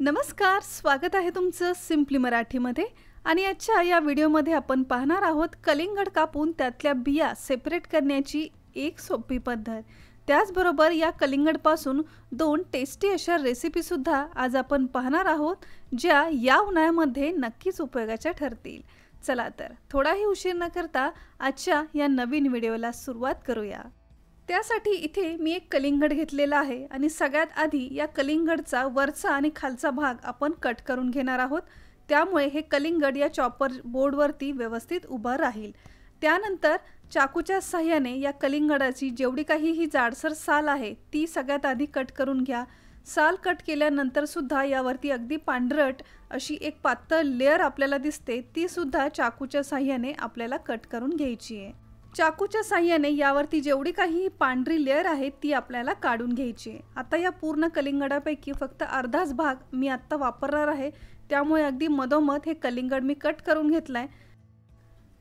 नमस्कार स्वागत आहे तुमचं सिम्पली मराठीमध्ये आणि आजच्या या व्हिडिओमध्ये आपण पाहणार आहोत कलिंगड कापून त्यातल्या बिया सेपरेट करण्याची एक सोपी पद्धत त्याचबरोबर या कलिंगडपासून दोन टेस्टी अशा रेसिपीसुद्धा आज आपण पाहणार आहोत ज्या या उन्हाळ्यामध्ये नक्कीच उपयोगाच्या ठरतील चला तर थोडाही उशीर न करता आजच्या या नवीन व्हिडिओला सुरुवात करूया त्यासाठी इथे मी एक कलिंगड घेतलेला आहे आणि सगळ्यात आधी या कलिंगडचा वरचा आणि खालचा भाग आपण कट करून घेणार आहोत त्यामुळे हे कलिंगड या चॉपर बोर्डवरती व्यवस्थित उभं राहील त्यानंतर चाकूच्या सहाय्याने या कलिंगडाची जेवढी काही ही जाडसर साल आहे ती सगळ्यात आधी कट करून घ्या साल कट केल्यानंतरसुद्धा यावरती अगदी पांढरट अशी एक पातळ लेअर आपल्याला दिसते तीसुद्धा चाकूच्या सहाय्याने आपल्याला कट करून घ्यायची आहे चाकूच्या साह्याने यावरती जेवढी काही पांढरी लेअर आहे ती आपल्याला काढून घ्यायची आहे आता या पूर्ण कलिंगडापैकी फक्त अर्धाच भाग मी आत्ता वापरणार आहे त्यामुळे अगदी मधोमध हे कलिंगड मी कट करून घेतलं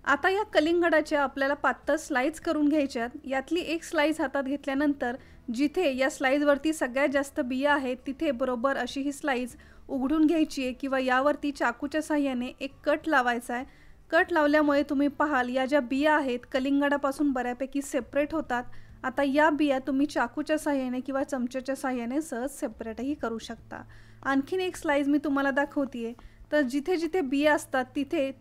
आता या कलिंगडाच्या आपल्याला पातळ स्लाईज करून घ्यायच्यात यातली एक स्लाईज हातात घेतल्यानंतर जिथे या स्लाईजवरती सगळ्यात जास्त बिया आहेत तिथे बरोबर अशी ही स्लाईज उघडून घ्यायची आहे किंवा यावरती चाकूच्या साह्याने एक कट लावायचा आहे कट लावल्यामुळे तुम्ही पाहाल या ज्या बिया आहेत कलिंगडापासून बऱ्यापैकी सेपरेट होतात आता या बिया तुम्ही चाकूच्या साह्याने किंवा चमच्याच्या साह्याने सहज सेपरेटही करू शकता आणखीन एक स्लाईज मी तुम्हाला दाखवते तर जिथे जिथे बिया असतात तिथे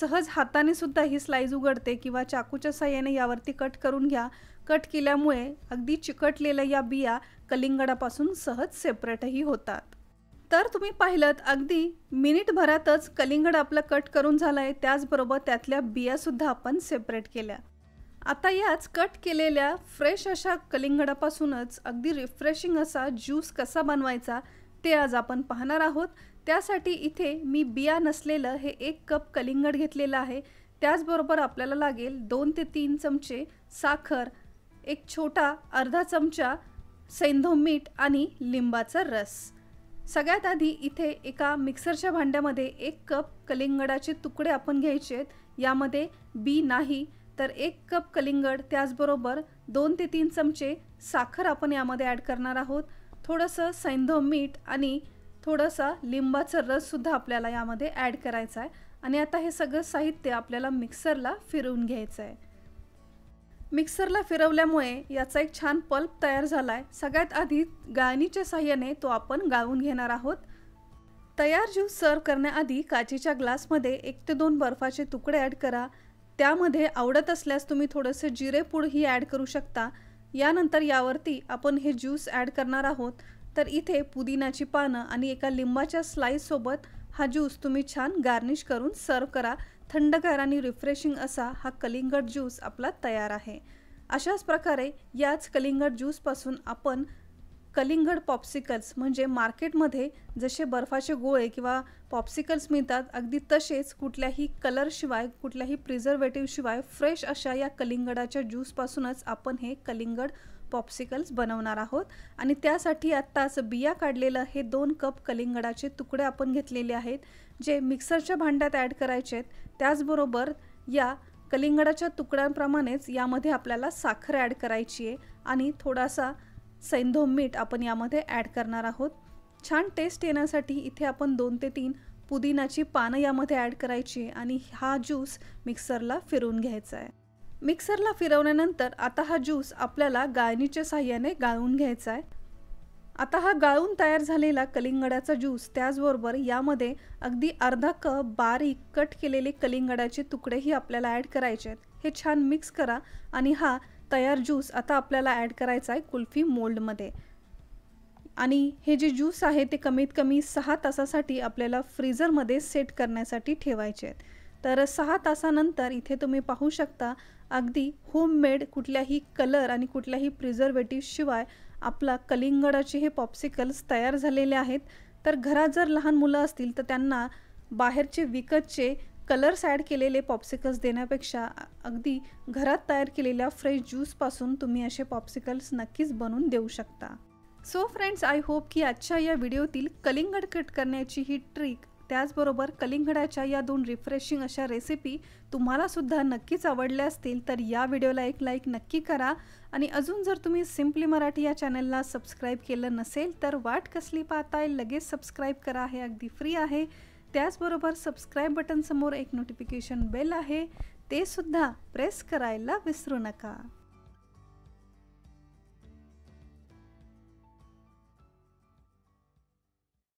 सहज हाताने सुद्धा ही स्लाईज उघडते किंवा चाकूच्या साह्याने यावरती कट करून घ्या कट केल्यामुळे अगदी चिकटलेल्या या बिया कलिंगडापासून सहज सेपरेटही होतात तर तुम्ही पाहिलं अगदी मिनिटभरातच कलिंगड आपलं कट करून झालं आहे त्याचबरोबर त्यातल्या बियासुद्धा आपण सेपरेट केल्या आता याच कट केलेल्या फ्रेश अशा कलिंगडापासूनच अगदी रिफ्रेशिंग असा ज्यूस कसा बनवायचा ते आज आपण पाहणार आहोत त्यासाठी इथे मी बिया नसलेलं हे एक कप कलिंगड घेतलेलं आहे त्याचबरोबर आपल्याला लागेल दोन ते तीन चमचे साखर एक छोटा अर्धा चमचा सैंधो मीठ आणि लिंबाचा रस सगळ्यात आधी इथे एका मिक्सरच्या भांड्यामध्ये एक कप कलिंगडाचे तुकडे आपण घ्यायचे आहेत यामध्ये बी नाही तर एक कप कलिंगड त्याचबरोबर दोन ते तीन चमचे साखर आपण यामध्ये ॲड करणार आहोत थोडंसं सैंधव मीठ आणि थोडासा लिंबाचा रससुद्धा आपल्याला यामध्ये ॲड करायचा आहे आणि आता हे सगळं साहित्य आपल्याला मिक्सरला फिरवून घ्यायचं आहे मिक्सरला फिरवल्यामुळे याचा एक छान पल्प तयार झाला आहे सगळ्यात आधी गाळणीच्या साह्याने तो आपण गाळून घेणार आहोत तयार ज्यूस सर्व करण्याआधी काचेच्या ग्लासमध्ये एक ते दोन बर्फाचे तुकडे ॲड करा त्यामध्ये आवडत असल्यास तुम्ही थोडंसं ही ॲड करू शकता यानंतर यावरती आपण हे ज्यूस ॲड करणार आहोत तर इथे पुदिनाची पानं आणि एका लिंबाच्या स्लाईससोबत हा ज्यूस तुम्ही छान गार्निश करून सर्व करा थंडगार आणि रिफ्रेशिंग असा हा कलिंगड ज्यूस आपला तयार आहे अशाच प्रकारे याच कलिंगड ज्यूसपासून आपण कलिंगड पॉप्सिकल्स म्हणजे मार्केटमध्ये जसे बर्फाचे गोळे किंवा पॉप्सिकल्स मिळतात अगदी तसेच कुठल्याही कलरशिवाय कुठल्याही प्रिझर्वेटिव्हशिवाय फ्रेश अशा या कलिंगडाच्या ज्यूसपासूनच आपण हे कलिंगड पॉप्सिकल्स बनवणार आहोत आणि त्यासाठी आत्ताच बिया काढलेलं हे दोन कप कलिंगडाचे तुकडे आपण घेतलेले आहेत जे मिक्सरच्या भांड्यात ॲड करायचे आहेत त्याचबरोबर या कलिंगडाच्या तुकड्यांप्रमाणेच यामध्ये आपल्याला साखर ॲड करायची आहे आणि थोडासा सैंधो मीठ आपण यामध्ये ॲड करणार आहोत छान टेस्ट येण्यासाठी इथे आपण दोन ते तीन पुदिनाची पानं यामध्ये ॲड करायची आणि हा ज्यूस मिक्सरला फिरून घ्यायचा आहे मिक्सरला फिरवल्यानंतर आता हा ज्यूस आपल्याला गाळणीच्या साह्याने गाळून घ्यायचा आहे आता हा गाळून तयार झालेला कलिंगडाचा ज्यूस त्याचबरोबर यामध्ये अगदी अर्धा कप बारीक कट केलेले कलिंगडाचे तुकडेही आपल्याला ॲड करायचे आहेत हे छान मिक्स करा आणि हा तयार ज्यूस आता आपल्याला ॲड करायचा आहे कुल्फी मोल्डमध्ये आणि हे जे ज्यूस आहे ते कमीत कमी सहा तासासाठी आपल्याला फ्रीजरमध्ये सेट करण्यासाठी ठेवायचे आहेत तर सहा तासानंतर इथे तुम्ही पाहू शकता अगदी होममेड कुठल्याही कलर आणि कुठल्याही प्रिझर्वेटिव्हशिवाय आपला कलिंगडाचे हे पॉप्सिकल्स तयार झालेले आहेत तर घरात जर लहान मुलं असतील तर त्यांना बाहेरचे विकतचे कलर्स ॲड केलेले पॉप्सिकल्स देण्यापेक्षा अगदी घरात तयार केलेल्या फ्रेश ज्यूसपासून तुम्ही असे पॉप्सिकल्स नक्कीच बनवून देऊ शकता सो फ्रेंड्स आय होप की आजच्या या व्हिडिओतील कलिंगड कट करण्याची ही ट्रिक त्याचबरोबर कलिंगडाच्या या दोन रिफ्रेशिंग अशा रेसिपी तुम्हालासुद्धा नक्कीच आवडल्या असतील तर या व्हिडिओला एक लाईक नक्की करा आणि अजून जर तुम्ही सिम्पली मराठी या चॅनलला सबस्क्राईब केलं नसेल तर वाट कसली पाहताय लगेच सबस्क्राईब करा हे अगदी फ्री आहे त्याचबरोबर सबस्क्राईब बटनसमोर एक नोटिफिकेशन बेल आहे ते सुद्धा प्रेस करायला विसरू नका